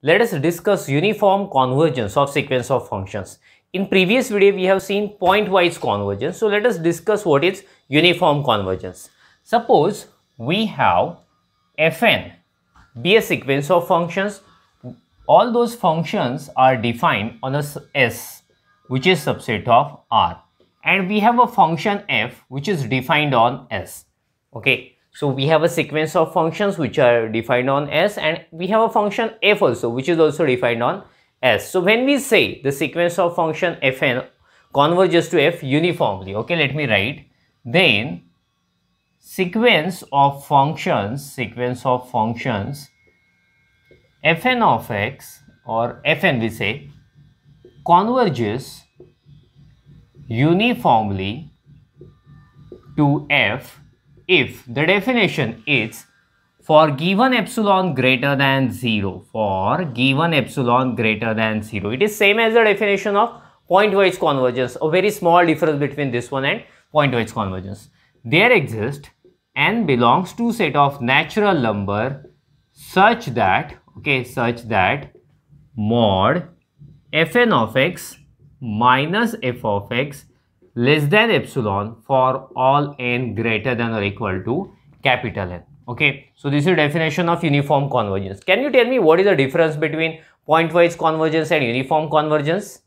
Let us discuss uniform convergence of sequence of functions. In previous video, we have seen point-wise convergence. So let us discuss what is uniform convergence. Suppose we have fn be a sequence of functions. All those functions are defined on a S which is subset of R and we have a function f which is defined on S. Okay. So we have a sequence of functions which are defined on S and we have a function f also which is also defined on S. So when we say the sequence of function fn converges to f uniformly, okay, let me write, then sequence of functions, sequence of functions fn of x or fn we say converges uniformly to f if the definition is for given epsilon greater than 0, for given epsilon greater than 0, it is same as the definition of pointwise convergence, a very small difference between this one and pointwise convergence. There exist n belongs to set of natural number such that, okay, such that mod fn of x minus f of x less than epsilon for all n greater than or equal to capital N. Okay, so this is definition of uniform convergence. Can you tell me what is the difference between pointwise convergence and uniform convergence?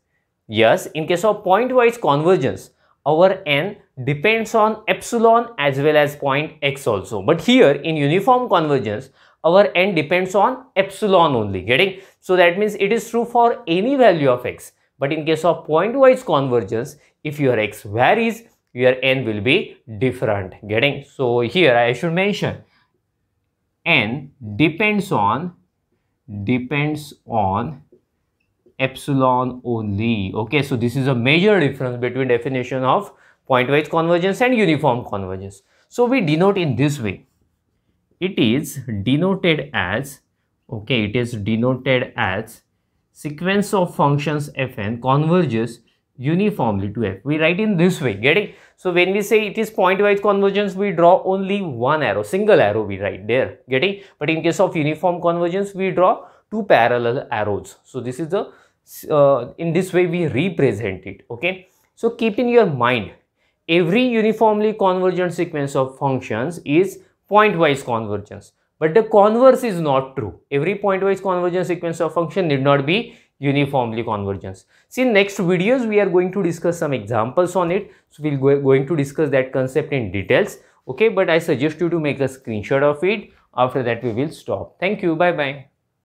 Yes, in case of pointwise convergence, our n depends on epsilon as well as point x also. But here in uniform convergence, our n depends on epsilon only, getting? So that means it is true for any value of x but in case of point-wise convergence, if your x varies, your n will be different. Getting? So here I should mention n depends on depends on epsilon only. Okay, so this is a major difference between definition of point-wise convergence and uniform convergence. So we denote in this way. It is denoted as, okay, it is denoted as sequence of functions fn converges uniformly to f. We write in this way, Getting? So when we say it pointwise convergence, we draw only one arrow, single arrow we write there, Getting? But in case of uniform convergence, we draw two parallel arrows. So this is the, uh, in this way we represent it, okay? So keep in your mind, every uniformly convergent sequence of functions is pointwise convergence. But the converse is not true. Every pointwise convergence sequence of function need not be uniformly convergence. See next videos we are going to discuss some examples on it. So we'll go going to discuss that concept in details. Okay, but I suggest you to make a screenshot of it. After that we will stop. Thank you. Bye-bye.